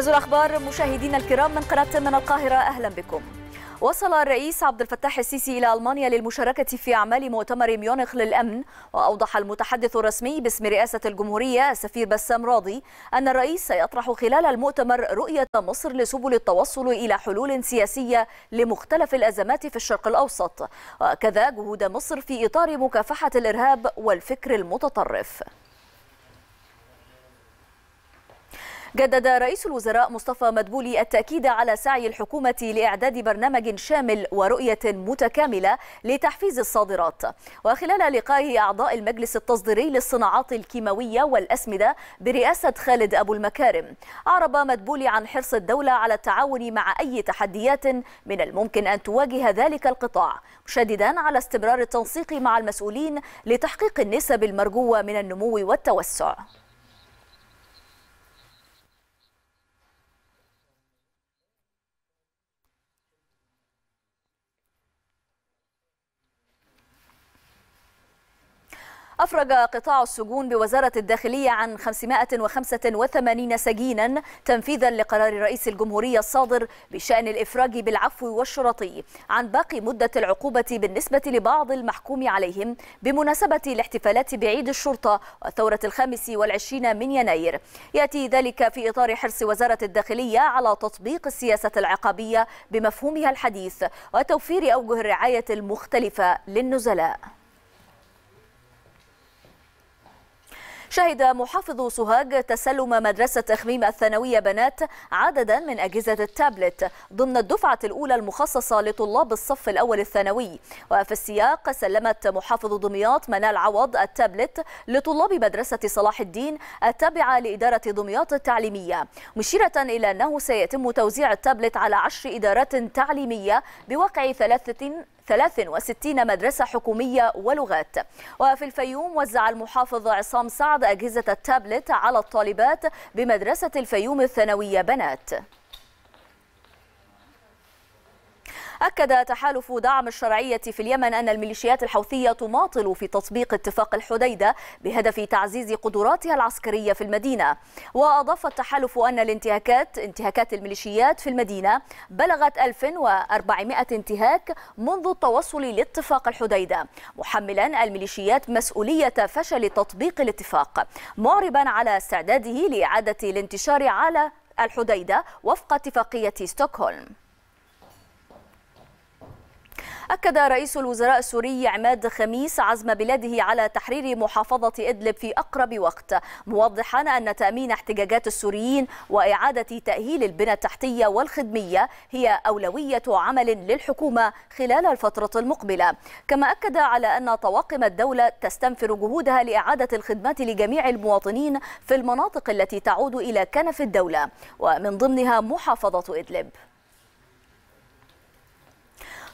ابرز الأخبار مشاهدينا الكرام من قناة من القاهرة أهلا بكم وصل الرئيس عبد الفتاح السيسي إلى ألمانيا للمشاركة في أعمال مؤتمر ميونخ للأمن وأوضح المتحدث الرسمي باسم رئاسة الجمهورية السفير بسام راضي أن الرئيس سيطرح خلال المؤتمر رؤية مصر لسبل التوصل إلى حلول سياسية لمختلف الأزمات في الشرق الأوسط وكذا جهود مصر في إطار مكافحة الإرهاب والفكر المتطرف جدد رئيس الوزراء مصطفى مدبولي التأكيد على سعي الحكومة لإعداد برنامج شامل ورؤية متكاملة لتحفيز الصادرات وخلال لقائه أعضاء المجلس التصديري للصناعات الكيماوية والأسمدة برئاسة خالد أبو المكارم أعرب مدبولي عن حرص الدولة على التعاون مع أي تحديات من الممكن أن تواجه ذلك القطاع مشددا على استمرار التنسيق مع المسؤولين لتحقيق النسب المرجوة من النمو والتوسع أفرج قطاع السجون بوزارة الداخلية عن 585 سجينا تنفيذا لقرار رئيس الجمهورية الصادر بشأن الإفراج بالعفو والشرطي عن باقي مدة العقوبة بالنسبة لبعض المحكوم عليهم بمناسبة الاحتفالات بعيد الشرطة وثورة الخامس والعشرين من يناير يأتي ذلك في إطار حرص وزارة الداخلية على تطبيق السياسة العقابية بمفهومها الحديث وتوفير أوجه الرعاية المختلفة للنزلاء شهد محافظ سوهاج تسلم مدرسة إخميم الثانوية بنات عددا من أجهزة التابلت ضمن الدفعة الأولى المخصصة لطلاب الصف الأول الثانوي وفي السياق سلمت محافظ دمياط منال عوض التابلت لطلاب مدرسة صلاح الدين التابعة لإدارة دمياط التعليمية مشيرة إلى أنه سيتم توزيع التابلت على عشر إدارات تعليمية بواقع 63 مدرسة حكومية ولغات وفي الفيوم وزع المحافظ عصام سعد أجهزة التابلت على الطالبات بمدرسة الفيوم الثانوية بنات أكد تحالف دعم الشرعية في اليمن أن الميليشيات الحوثية تماطل في تطبيق اتفاق الحديدة بهدف تعزيز قدراتها العسكرية في المدينة وأضاف التحالف أن الانتهاكات انتهاكات الميليشيات في المدينة بلغت 1400 انتهاك منذ التوصل لاتفاق الحديدة محملا الميليشيات مسؤولية فشل تطبيق الاتفاق معربا على استعداده لإعادة الانتشار على الحديدة وفق اتفاقية ستوكهولم أكد رئيس الوزراء السوري عماد خميس عزم بلاده على تحرير محافظة إدلب في أقرب وقت موضحا أن تأمين احتجاجات السوريين وإعادة تأهيل البنى التحتية والخدمية هي أولوية عمل للحكومة خلال الفترة المقبلة كما أكد على أن طواقم الدولة تستنفر جهودها لإعادة الخدمات لجميع المواطنين في المناطق التي تعود إلى كنف الدولة ومن ضمنها محافظة إدلب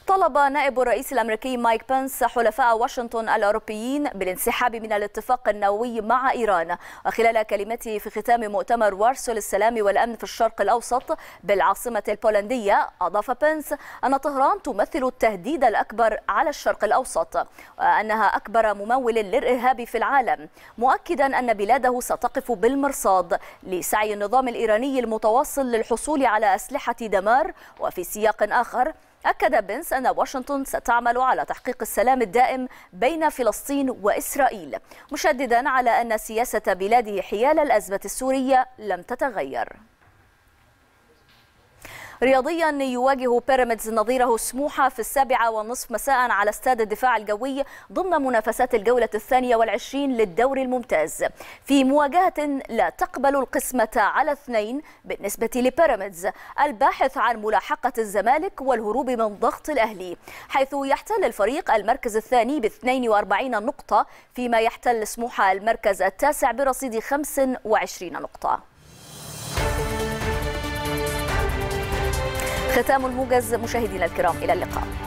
طلب نائب الرئيس الأمريكي مايك بنس حلفاء واشنطن الأوروبيين بالانسحاب من الاتفاق النووي مع إيران وخلال كلمته في ختام مؤتمر وارسو للسلام والأمن في الشرق الأوسط بالعاصمة البولندية أضاف بنس أن طهران تمثل التهديد الأكبر على الشرق الأوسط وأنها أكبر ممول للإرهاب في العالم مؤكدا أن بلاده ستقف بالمرصاد لسعي النظام الإيراني المتواصل للحصول على أسلحة دمار وفي سياق آخر أكد بنس أن واشنطن ستعمل على تحقيق السلام الدائم بين فلسطين وإسرائيل مشددا على أن سياسة بلاده حيال الأزمة السورية لم تتغير رياضيا يواجه بيراميدز نظيره سموحه في السابعه والنصف مساء على استاد الدفاع الجوي ضمن منافسات الجوله الثانيه والعشرين للدوري الممتاز في مواجهه لا تقبل القسمه على اثنين بالنسبه لبيراميدز الباحث عن ملاحقه الزمالك والهروب من ضغط الاهلي حيث يحتل الفريق المركز الثاني ب 42 نقطه فيما يحتل سموحه المركز التاسع برصيد 25 نقطه ختام الموجز مشاهدينا الكرام إلى اللقاء